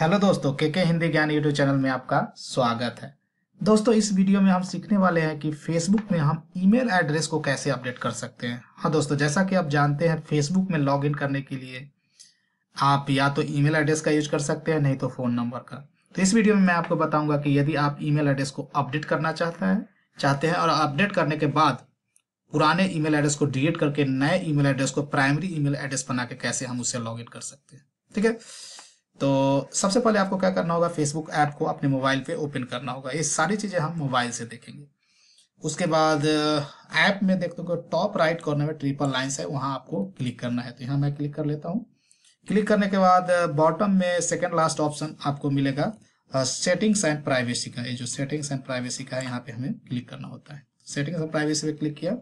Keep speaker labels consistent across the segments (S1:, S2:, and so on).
S1: hello दोस्तों के के हिंदी ज्ञान यूट्यूब चैनल में आपका स्वागत है दोस्तों इस वीडियो में हम सीखने वाले हैं कि फेसबुक में हम ईमेल एड्रेस को कैसे अपडेट कर सकते हैं हाँ दोस्तों जैसा कि आप जानते हैं फेसबुक में लॉगिन करने के लिए आप या तो ईमेल एड्रेस का यूज कर सकते हैं नहीं तो फ़ोन नंबर का तो इस वीडियो में मैं आपको बताऊंगा कि यदि आप ई एड्रेस को अपडेट करना चाहते हैं चाहते हैं और अपडेट करने के बाद पुराने ई एड्रेस को डिलीट करके नए ई एड्रेस को प्राइमरी ई एड्रेस बना के कैसे हम उसे लॉग कर सकते हैं ठीक है तो सबसे पहले आपको क्या करना होगा फेसबुक ऐप को अपने मोबाइल पे ओपन करना होगा ये सारी चीज़ें हम मोबाइल से देखेंगे उसके बाद ऐप uh, में देखते हो टॉप राइट कॉर्नर में ट्रिपल लाइन है वहां आपको क्लिक करना है तो यहाँ मैं क्लिक कर लेता हूँ क्लिक करने के बाद बॉटम uh, में सेकेंड लास्ट ऑप्शन आपको मिलेगा सेटिंग्स एंड प्राइवेसी का ये जो सेटिंग्स एंड प्राइवेसी का है यहाँ पे हमें क्लिक करना होता है सेटिंग्स एंड प्राइवेसी पे क्लिक किया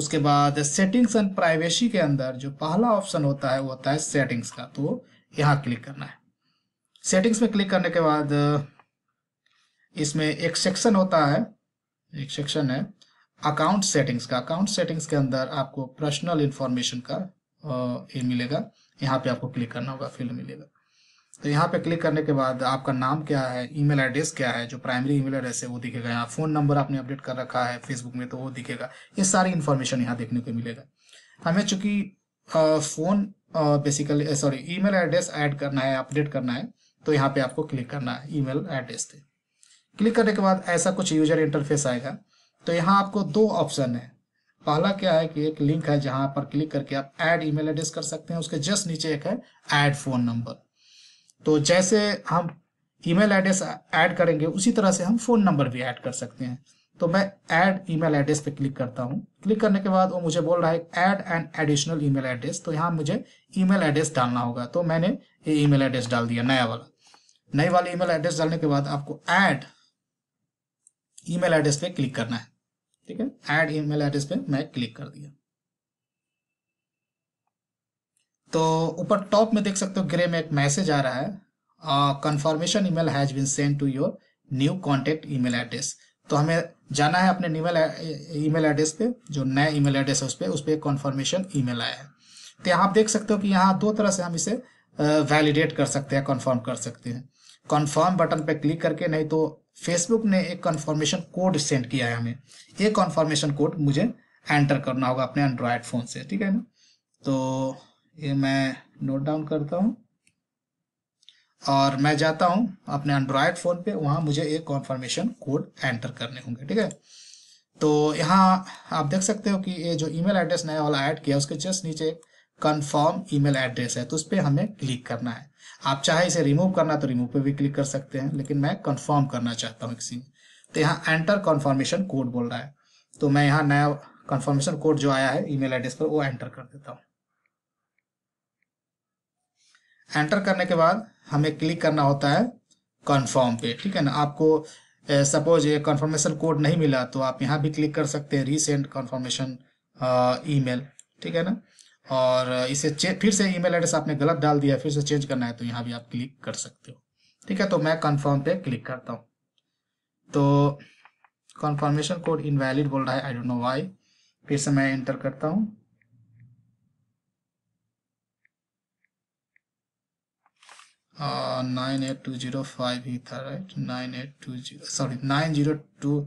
S1: उसके बाद सेटिंग्स एंड प्राइवेसी के अंदर जो पहला ऑप्शन होता है वो होता है सेटिंग्स का तो यहाँ क्लिक करना है सेटिंग्स में क्लिक करने के बाद इसमें एक सेक्शन होता है एक सेक्शन है अकाउंट सेटिंग्स का अकाउंट सेटिंग्स के अंदर आपको पर्सनल इन्फॉर्मेशन का ये मिलेगा यहाँ पे आपको क्लिक करना होगा फील्ड मिलेगा तो यहाँ पे क्लिक करने के बाद आपका नाम क्या है ईमेल एड्रेस क्या है जो प्राइमरी ईमेल एड्रेस है वो दिखेगा यहाँ फ़ोन नंबर आपने अपडेट कर रखा है फेसबुक में तो वो दिखेगा ये सारी इन्फॉर्मेशन यहाँ देखने को मिलेगा हमें चूंकि phone basically sorry email address add करना है अपडेट करना है तो यहाँ पे आपको क्लिक करना है ईमेल एड्रेस पे क्लिक करने के बाद ऐसा कुछ यूजर इंटरफेस आएगा तो यहाँ आपको दो ऑप्शन है पहला क्या है कि एक लिंक है जहां पर क्लिक करके आप ऐड ईमेल एड्रेस कर सकते हैं उसके जस्ट नीचे एक है ऐड फोन नंबर तो जैसे हम ईमेल एड्रेस ऐड करेंगे उसी तरह से हम फोन नंबर भी ऐड कर सकते हैं तो मैं ऐड ईमेल एड्रेस पे क्लिक करता हूँ क्लिक करने के बाद वो मुझे बोल रहा है add an additional email address तो यहाँ मुझे ईमेल एड्रेस डालना होगा तो मैंने ये ईमेल एड्रेस डाल दिया नया वाला नए वाले ईमेल एड्रेस डालने के बाद आपको ऐड ईमेल एड्रेस पे क्लिक करना है ठीक है ऐड ईमेल एड्रेस पे मैं क्लिक कर दिया तो ऊपर टॉप में देख सकते हो ग्रे में एक मैसेज आ रहा है confirmation email has been send to your new contact email address तो हमें जाना है अपने ईमेल ईमेल एड्रेस पे जो नया ईमेल एड्रेस है उस पर उस पर कॉन्फर्मेशन ई आया है तो यहाँ आप देख सकते हो कि यहाँ दो तरह से हम इसे वैलिडेट कर सकते हैं कन्फर्म कर सकते हैं कन्फर्म बटन पर क्लिक करके नहीं तो फेसबुक ने एक कन्फर्मेशन कोड सेंड किया है हमें ये कन्फर्मेशन कोड मुझे एंटर करना होगा अपने एंड्रॉयड फ़ोन से ठीक है ना तो ये मैं नोट डाउन करता हूँ और मैं जाता हूँ अपने एंड्रॉयड फ़ोन पे वहाँ मुझे एक कॉन्फर्मेशन कोड एंटर करने होंगे ठीक है तो यहाँ आप देख सकते हो कि ये जो ईमेल एड्रेस नया वाला ऐड किया उसके जस्ट नीचे एक कन्फर्म ईमेल एड्रेस है तो उस पर हमें क्लिक करना है आप चाहे इसे रिमूव करना तो रिमूव पे भी क्लिक कर सकते हैं लेकिन मैं कन्फर्म करना चाहता हूँ किसी तो यहाँ एंटर कन्फर्मेशन कोड बोल रहा है तो मैं यहाँ नया कन्फर्मेशन कोड जो आया है ईमेल एड्रेस पर वो एंटर कर देता हूँ एंटर करने के बाद हमें क्लिक करना होता है कन्फर्म पे ठीक है ना आपको सपोज ये कन्फर्मेशन कोड नहीं मिला तो आप यहाँ भी क्लिक कर सकते हैं रिसेंट कन्फर्मेशन मेल ठीक है ना और इसे फिर से ईमेल एड्रेस आपने गलत डाल दिया फिर से चेंज करना है तो यहाँ भी आप क्लिक कर सकते हो ठीक है तो मैं कन्फर्म पे क्लिक करता हूँ तो कन्फर्मेशन कोड इनवैलिड बोल रहा है आई डोंट नो वाई फिर से मैं इंटर करता हूँ nine eight two zero five ही था right nine eight two zero sorry nine zero two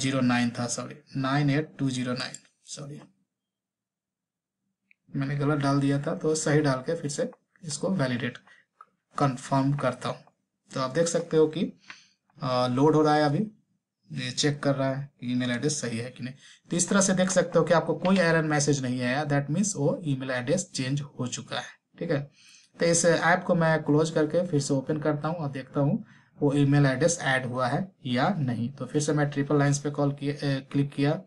S1: zero nine था sorry nine eight two zero nine sorry मैंने गलत डाल दिया था तो सही डाल के फिर से इसको वैलिडेट कंफर्म करता हूँ तो आप देख सकते हो कि लोड हो रहा है अभी ये चेक कर रहा है ईमेल एड्रेस सही है कि नहीं तो इस तरह से देख सकते हो कि आपको कोई एरर मैसेज नहीं आया दैट मीन्स वो ईमेल एड्रेस चेंज हो चुका है ठीक है तो इस ऐप को मैं क्लोज करके फिर से ओपन करता हूँ और देखता हूँ वो ईमेल एड्रेस ऐड हुआ है या नहीं तो फिर से मैं ट्रिपल लाइन्स पे कॉल किया क्लिक किया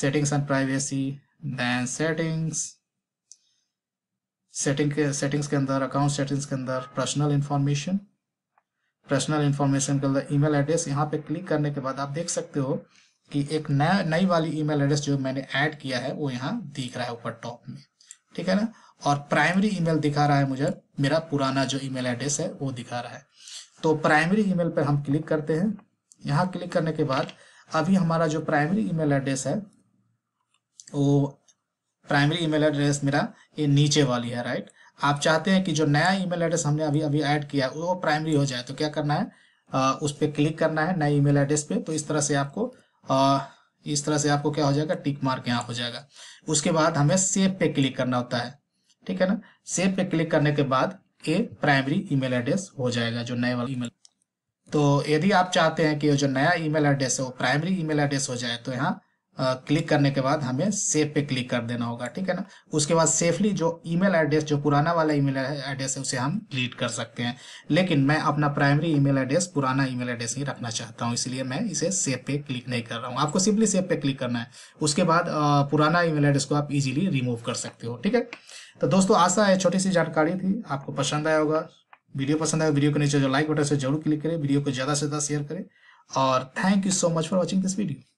S1: settings and privacy then settings setting के सेटिंग्स के अंदर अकाउंट सेटिंग्स के अंदर पर्सनल इन्फॉर्मेशन पर्सनल इन्फॉर्मेशन के अंदर ईमेल एड्रेस यहाँ पे क्लिक करने के बाद आप देख सकते हो कि एक नया नई वाली ईमेल एड्रेस जो मैंने ऐड किया है वो यहाँ दिख रहा है ऊपर टॉप में ठीक है ना और प्राइमरी ईमेल दिखा रहा है मुझे मेरा पुराना जो ईमेल एड्रेस है वो दिखा रहा है तो प्राइमरी ईमेल पर हम क्लिक करते हैं यहाँ क्लिक करने के बाद अभी हमारा जो प्राइमरी ईमेल एड्रेस है वो प्राइमरी ईमेल एड्रेस मेरा ये नीचे वाली है राइट आप चाहते हैं कि जो नया ईमेल एड्रेस हमने अभी अभी ऐड किया वो प्राइमरी हो जाए तो क्या करना है आ, उस पर क्लिक करना है नए ईमेल एड्रेस पे तो इस तरह से आपको आ, इस तरह से आपको क्या हो जाएगा टिक मार्क यहाँ हो जाएगा उसके बाद हमें सेव पे क्लिक करना होता है ठीक है ना सेव पे क्लिक करने के बाद ये प्राइमरी ईमेल एड्रेस हो जाएगा जो नए वाला ईमेल तो यदि आप चाहते हैं कि जो नया ईमेल एड्रेस है वो प्राइमरी ईमेल एड्रेस हो जाए तो यहाँ क्लिक करने के बाद हमें सेव पे क्लिक कर देना होगा ठीक है ना उसके बाद सेफली जो ईमेल एड्रेस जो पुराना वाला ईमेल एड्रेस है उसे हम डिलीट कर सकते हैं लेकिन मैं अपना प्राइमरी ईमेल एड्रेस पुराना ईमेल एड्रेस ही रखना चाहता हूँ इसलिए मैं इसे सेव पे क्लिक नहीं कर रहा हूँ आपको सिंपली सेव पे क्लिक करना है उसके बाद पुराना मेल एड्रेस को आप इजिली रिमूव कर सकते हो ठीक है तो दोस्तों आशा है छोटी सी जानकारी थी आपको पसंद आया होगा वीडियो पसंद आया वीडियो के नीचे जो लाइक बटन से जरूर क्लिक करें वीडियो को ज़्यादा से ज़्यादा शेयर करें और thank you so much for watching this video